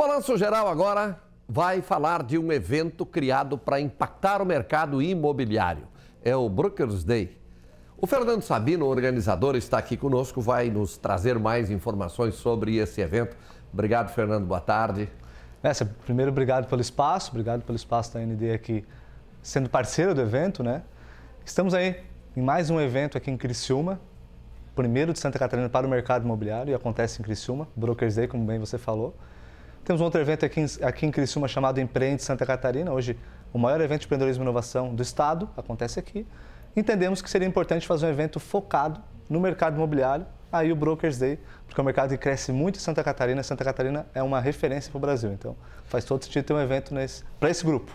Balanço Geral agora vai falar de um evento criado para impactar o mercado imobiliário. É o Brokers Day. O Fernando Sabino, organizador, está aqui conosco, vai nos trazer mais informações sobre esse evento. Obrigado, Fernando. Boa tarde. É, Essa primeiro, obrigado pelo espaço, obrigado pelo espaço da ND aqui, sendo parceiro do evento, né? Estamos aí em mais um evento aqui em Criciúma, primeiro de Santa Catarina para o mercado imobiliário, e acontece em Criciúma, Brokers Day, como bem você falou. Temos um outro evento aqui em, aqui em Criciúma chamado Empreende Santa Catarina, hoje o maior evento de empreendedorismo e inovação do estado, acontece aqui. Entendemos que seria importante fazer um evento focado no mercado imobiliário, aí o Brokers Day, porque é um mercado que cresce muito em Santa Catarina, Santa Catarina é uma referência para o Brasil, então faz todo sentido ter um evento para esse grupo.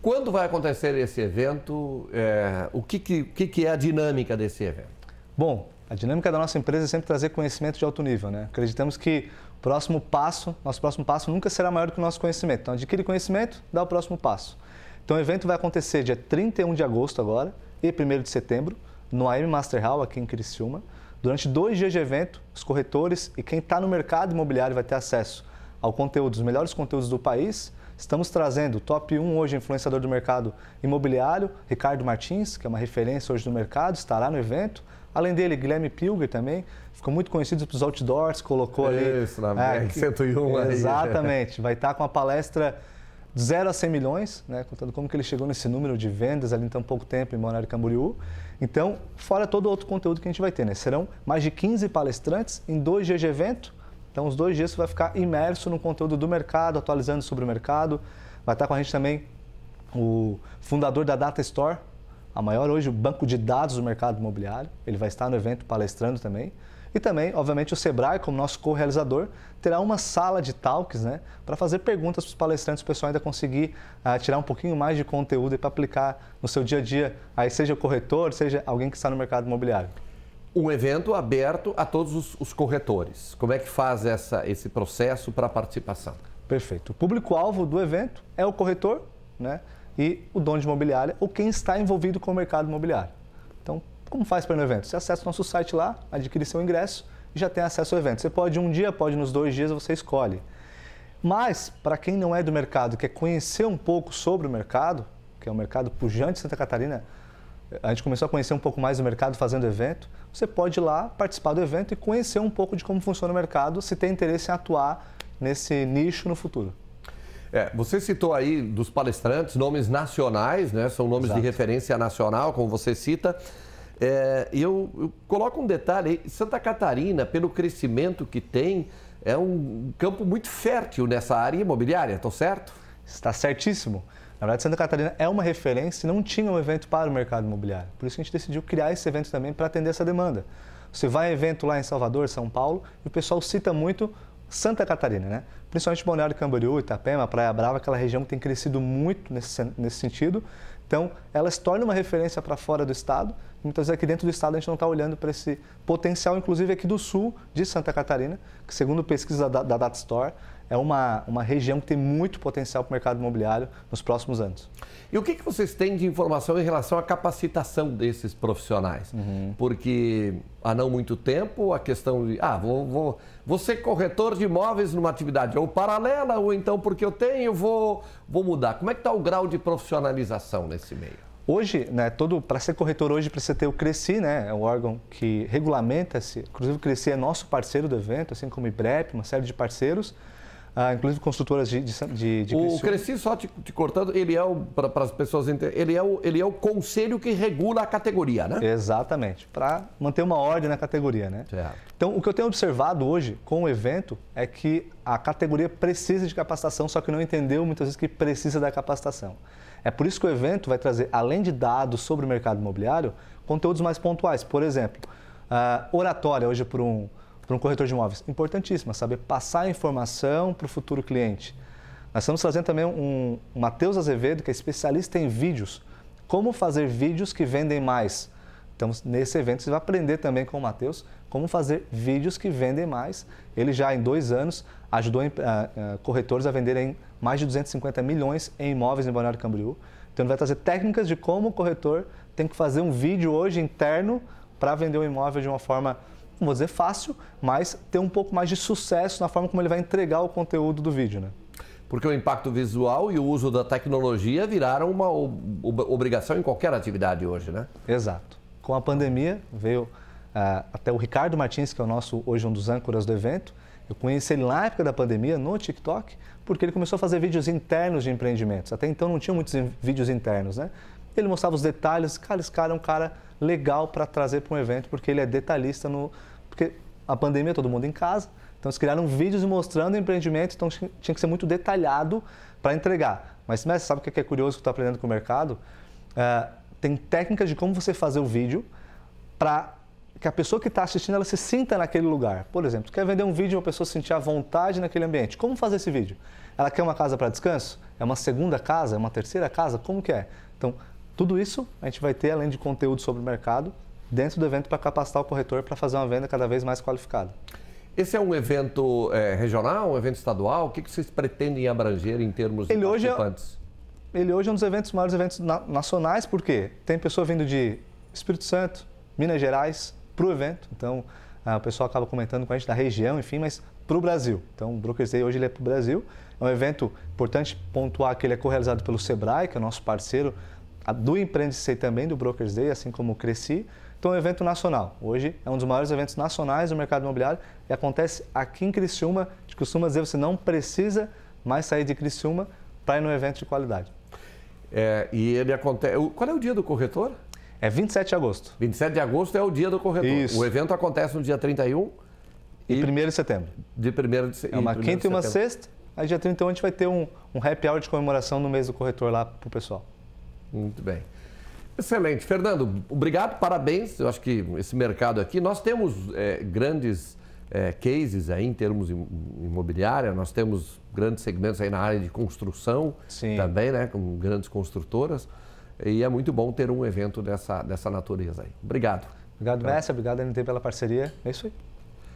Quando vai acontecer esse evento? É, o que, que, que é a dinâmica desse evento? Bom, a dinâmica da nossa empresa é sempre trazer conhecimento de alto nível, né? Acreditamos que o próximo passo, nosso próximo passo nunca será maior do que o nosso conhecimento. Então, adquire conhecimento, dá o próximo passo. Então, o evento vai acontecer dia 31 de agosto agora e 1 de setembro no AM Master Hall aqui em Criciúma. Durante dois dias de evento, os corretores e quem está no mercado imobiliário vai ter acesso ao conteúdo, os melhores conteúdos do país Estamos trazendo top 1 hoje influenciador do mercado imobiliário, Ricardo Martins, que é uma referência hoje do mercado, estará no evento. Além dele, Guilherme Pilger também, ficou muito conhecido pelos outdoors, colocou ali... Isso, na é, 101. 101. Exatamente, aí. vai estar com uma palestra de 0 a 100 milhões, né, contando como que ele chegou nesse número de vendas ali em tão pouco tempo em Monarca Camboriú. Então, fora todo o outro conteúdo que a gente vai ter, né? Serão mais de 15 palestrantes em dois dias de evento, então, os dois dias você vai ficar imerso no conteúdo do mercado, atualizando sobre o mercado. Vai estar com a gente também o fundador da Data Store, a maior hoje, o banco de dados do mercado imobiliário. Ele vai estar no evento palestrando também. E também, obviamente, o Sebrae, como nosso co-realizador, terá uma sala de talks né, para fazer perguntas para os palestrantes, o pessoal ainda conseguir uh, tirar um pouquinho mais de conteúdo e para aplicar no seu dia a dia, aí seja o corretor, seja alguém que está no mercado imobiliário um evento aberto a todos os, os corretores. Como é que faz essa, esse processo para a participação? Perfeito. O público-alvo do evento é o corretor né, e o dono de imobiliária ou quem está envolvido com o mercado imobiliário. Então, como faz para ir no evento? Você acessa o nosso site lá, adquire seu ingresso e já tem acesso ao evento. Você pode um dia, pode nos dois dias, você escolhe. Mas, para quem não é do mercado, quer conhecer um pouco sobre o mercado, que é um mercado pujante de Santa Catarina, a gente começou a conhecer um pouco mais o mercado fazendo evento. Você pode ir lá participar do evento e conhecer um pouco de como funciona o mercado, se tem interesse em atuar nesse nicho no futuro. É, você citou aí dos palestrantes nomes nacionais, né? São nomes Exato. de referência nacional, como você cita. É, e eu, eu coloco um detalhe: Santa Catarina, pelo crescimento que tem, é um campo muito fértil nessa área imobiliária, estou certo? Está certíssimo. Na verdade, Santa Catarina é uma referência e não tinha um evento para o mercado imobiliário. Por isso que a gente decidiu criar esse evento também para atender essa demanda. Você vai a evento lá em Salvador, São Paulo, e o pessoal cita muito Santa Catarina, né? Principalmente Balneário Camboriú, Itapema, Praia Brava, aquela região que tem crescido muito nesse, nesse sentido. Então, ela se torna uma referência para fora do estado. Muitas vezes aqui dentro do estado a gente não está olhando para esse potencial, inclusive aqui do sul de Santa Catarina, que segundo pesquisa da, da Datastore, é uma, uma região que tem muito potencial para o mercado imobiliário nos próximos anos. E o que, que vocês têm de informação em relação à capacitação desses profissionais? Uhum. Porque há não muito tempo a questão de, ah, vou, vou, vou ser corretor de imóveis numa atividade ou paralela, ou então porque eu tenho, vou, vou mudar. Como é que está o grau de profissionalização nesse meio? Hoje, né, todo para ser corretor hoje precisa ter o Cresci, né, é um órgão que regulamenta-se. Inclusive o Cresci é nosso parceiro do evento, assim como o IBREP, uma série de parceiros ah, inclusive construtoras de, de, de, de O Cresci, só te, te, cortando, ele é, para as pessoas ele é, o, ele é o conselho que regula a categoria, né? Exatamente, para manter uma ordem na categoria, né? Certo. Então, o que eu tenho observado hoje com o evento é que a categoria precisa de capacitação, só que não entendeu muitas vezes que precisa da capacitação. É por isso que o evento vai trazer, além de dados sobre o mercado imobiliário, conteúdos mais pontuais. Por exemplo, ah, oratória hoje por um para um corretor de imóveis. Importantíssima, saber passar a informação para o futuro cliente. Nós estamos trazendo também um, um Matheus Azevedo, que é especialista em vídeos. Como fazer vídeos que vendem mais. Então, nesse evento, você vai aprender também com o Matheus como fazer vídeos que vendem mais. Ele já em dois anos ajudou eh, eh, corretores a venderem mais de 250 milhões em imóveis em Balneário Camboriú. Então, ele vai trazer técnicas de como o corretor tem que fazer um vídeo hoje interno para vender um imóvel de uma forma não vou dizer fácil, mas ter um pouco mais de sucesso na forma como ele vai entregar o conteúdo do vídeo, né? Porque o impacto visual e o uso da tecnologia viraram uma ob obrigação em qualquer atividade hoje, né? Exato. Com a pandemia veio uh, até o Ricardo Martins, que é o nosso hoje um dos âncoras do evento. Eu conheci ele na época da pandemia no TikTok, porque ele começou a fazer vídeos internos de empreendimentos. Até então não tinha muitos vídeos internos, né? Ele mostrava os detalhes. Cara, esse cara é um cara legal para trazer para um evento, porque ele é detalhista no. Porque a pandemia, todo mundo em casa, então eles criaram vídeos mostrando o empreendimento, então tinha que ser muito detalhado para entregar. Mas, mestre, sabe o que é, é curioso que está aprendendo com o mercado? É, tem técnicas de como você fazer o vídeo para que a pessoa que está assistindo ela se sinta naquele lugar. Por exemplo, quer vender um vídeo para a pessoa se sentir à vontade naquele ambiente. Como fazer esse vídeo? Ela quer uma casa para descanso? É uma segunda casa? É uma terceira casa? Como que é? Então, tudo isso a gente vai ter além de conteúdo sobre o mercado dentro do evento para capacitar o corretor para fazer uma venda cada vez mais qualificada. Esse é um evento é, regional, um evento estadual? O que, que vocês pretendem abranger em termos de ele participantes? Hoje é, ele hoje é um dos eventos, maiores eventos na, nacionais, porque tem pessoa vindo de Espírito Santo, Minas Gerais, para o evento. Então, a, ah, o pessoal acaba comentando com a gente da região, enfim, mas para o Brasil. Então, o Brokers Day hoje ele é para o Brasil. É um evento importante pontuar que ele é realizado pelo SEBRAE, que é nosso parceiro do Empreende-se também, do Brokers Day, assim como o Cresci. Então, é um evento nacional. Hoje é um dos maiores eventos nacionais do mercado imobiliário e acontece aqui em Criciúma. De costuma dizer, você não precisa mais sair de Criciúma para ir num evento de qualidade. É, e ele acontece. Qual é o dia do corretor? É 27 de agosto. 27 de agosto é o dia do corretor. Isso. O evento acontece no dia 31 e, e 1 de setembro. De 1 de setembro. É uma quinta e uma sexta. Aí dia 31 a gente vai ter um, um happy hour de comemoração no mês do corretor lá para o pessoal. Muito bem. Excelente. Fernando, obrigado, parabéns. Eu acho que esse mercado aqui, nós temos é, grandes é, cases aí em termos imobiliária, nós temos grandes segmentos aí na área de construção Sim. também, né? Com grandes construtoras. E é muito bom ter um evento dessa, dessa natureza aí. Obrigado. Obrigado, mestre Messi. Obrigado, NT, pela parceria. É isso aí.